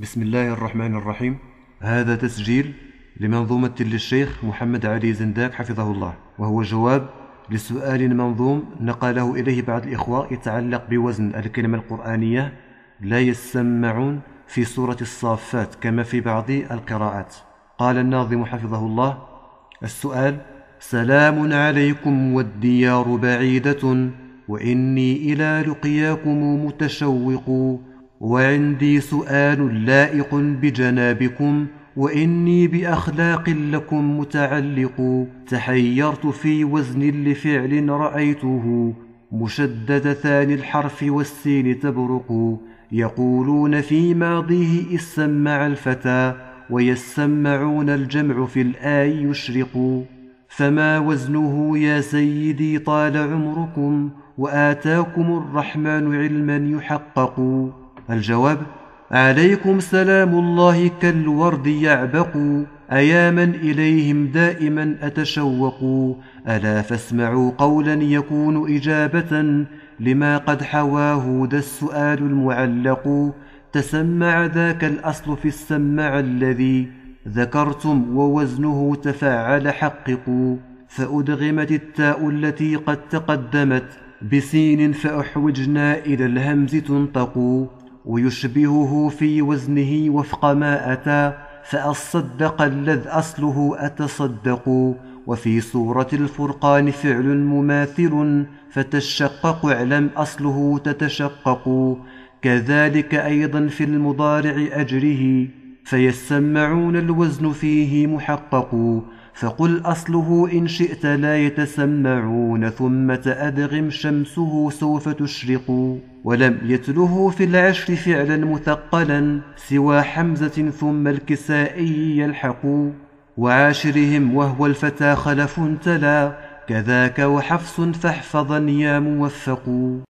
بسم الله الرحمن الرحيم هذا تسجيل لمنظومة للشيخ محمد علي زنداك حفظه الله وهو جواب لسؤال منظوم نقله إليه بعض الإخوة يتعلق بوزن الكلمة القرآنية لا يسمعون في سورة الصافات كما في بعض القراءات قال الناظم حفظه الله السؤال سلام عليكم والديار بعيدة وإني إلى لقياكم متشوق وعندي سؤال لائق بجنابكم واني باخلاق لكم متعلق تحيرت في وزن لفعل رايته مشدد ثاني الحرف والسين تبرق يقولون في ماضيه اسمع الفتى ويسمعون الجمع في الآي يشرق فما وزنه يا سيدي طال عمركم وآتاكم الرحمن علما يحقق الجواب عليكم سلام الله كالورد يعبق أيا من إليهم دائما أتشوق ألا فاسمعوا قولا يكون إجابة لما قد حواه ذا السؤال المعلق تسمع ذاك الأصل في السمع الذي ذكرتم ووزنه تفعل حققوا فأدغمت التاء التي قد تقدمت بسين فأحوجنا إلى الهمز تنطق ويشبهه في وزنه وفق ما أتى فأصدق الذ أصله أتصدق وفي سورة الفرقان فعل مماثل فتشقق اعلم أصله تتشقق كذلك أيضا في المضارع أجره فيسمعون الوزن فيه محقق فقل أصله إن شئت لا يتسمعون ثم تأدغم شمسه سوف تشرق ولم يتله في العشر فعلا مثقلا سوى حمزة ثم الكسائي يلحق وعاشرهم وهو الفتى خلف تلا كذاك وحفص فاحفظا يا موفق